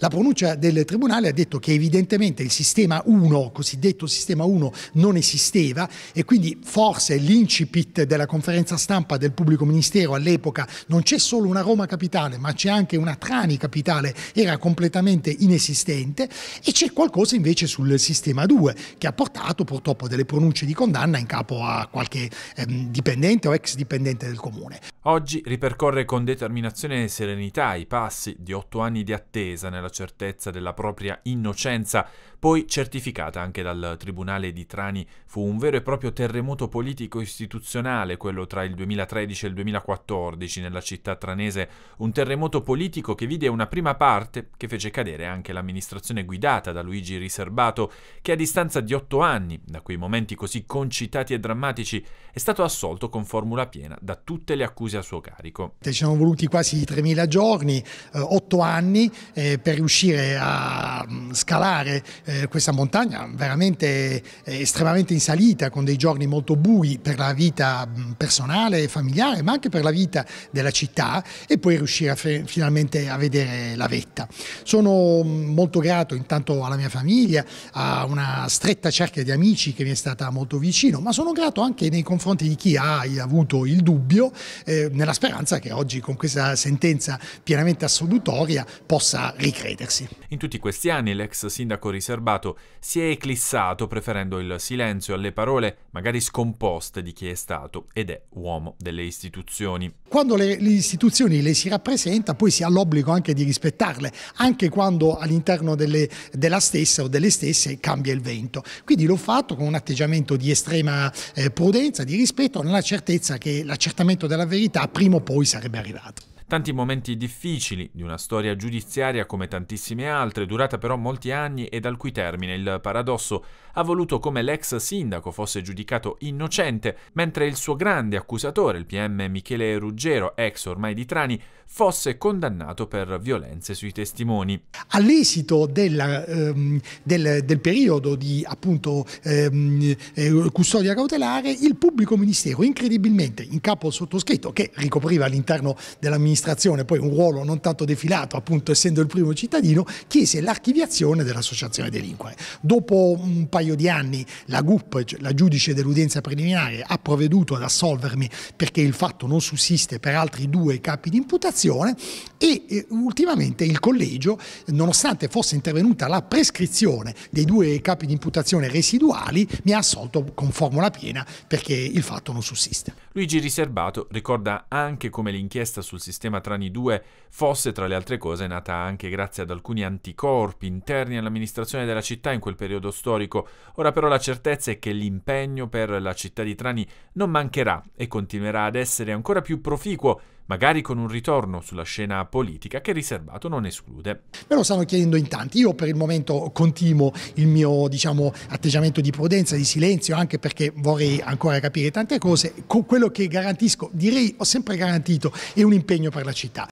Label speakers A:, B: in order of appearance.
A: La pronuncia del Tribunale ha detto che evidentemente il sistema 1, cosiddetto sistema 1, non esisteva e quindi forse l'incipit della conferenza stampa del pubblico ministero all'epoca non c'è solo una Roma capitale ma c'è anche una Trani capitale, era completamente inesistente e c'è qualcosa invece sul sistema 2 che ha portato purtroppo delle pronunce di condanna in capo a qualche ehm, dipendente o ex dipendente del comune.
B: Oggi ripercorre con determinazione e serenità i passi di otto anni di attesa nella la certezza della propria innocenza poi certificata anche dal Tribunale di Trani. Fu un vero e proprio terremoto politico-istituzionale quello tra il 2013 e il 2014 nella città tranese, un terremoto politico che vide una prima parte che fece cadere anche l'amministrazione guidata da Luigi Riserbato, che a distanza di otto anni da quei momenti così concitati e drammatici è stato assolto con formula piena da tutte le accuse a suo carico.
A: Ci sono voluti quasi 3.000 giorni, eh, 8 anni eh, per riuscire a mm, scalare eh, questa montagna veramente estremamente in salita, con dei giorni molto bui per la vita personale e familiare, ma anche per la vita della città e poi riuscire a finalmente a vedere la vetta. Sono molto grato intanto alla mia famiglia, a una stretta cerchia di amici che mi è stata molto vicino, ma sono grato anche nei confronti di chi ha avuto il dubbio, eh, nella speranza che oggi con questa sentenza pienamente assolutoria possa ricredersi.
B: In tutti questi anni l'ex sindaco riservato osservato, si è eclissato preferendo il silenzio alle parole magari scomposte di chi è stato ed è uomo delle istituzioni.
A: Quando le, le istituzioni le si rappresenta poi si ha l'obbligo anche di rispettarle, anche quando all'interno della stessa o delle stesse cambia il vento. Quindi l'ho fatto con un atteggiamento di estrema eh, prudenza, di rispetto, nella certezza che l'accertamento della verità prima o poi sarebbe arrivato.
B: Tanti momenti difficili di una storia giudiziaria come tantissime altre, durata però molti anni e dal cui termine il paradosso ha voluto come l'ex sindaco fosse giudicato innocente, mentre il suo grande accusatore, il PM Michele Ruggero, ex ormai di Trani, fosse condannato per violenze sui testimoni.
A: All'esito ehm, del, del, periodo di appunto, ehm, eh, custodia cautelare, il pubblico ministero incredibilmente in capo al sottoscritto, che ricopriva all'interno dell'amministrazione amministrazione, poi un ruolo non tanto defilato, appunto essendo il primo cittadino, chiese l'archiviazione dell'associazione delinquere. Dopo un paio di anni la GUP, cioè la giudice dell'udienza preliminare, ha provveduto ad assolvermi perché il fatto non sussiste per altri due capi di imputazione e eh, ultimamente il collegio, nonostante fosse intervenuta la prescrizione dei due capi di imputazione residuali, mi ha assolto con formula piena perché il fatto non sussiste.
B: Luigi Riservato ricorda anche come l'inchiesta sul sistema l'antichità-sistema tra i fosse, tra le altre cose, nata anche grazie ad alcuni anticorpi interni all'amministrazione della città in quel periodo storico. Ora però la certezza è che l'impegno per la città di Trani non mancherà e continuerà ad essere ancora più proficuo magari con un ritorno sulla scena politica che riservato non esclude.
A: Me lo stanno chiedendo in tanti, io per il momento continuo il mio diciamo, atteggiamento di prudenza, di silenzio, anche perché vorrei ancora capire tante cose, con quello che garantisco, direi ho sempre garantito, è un impegno per la città.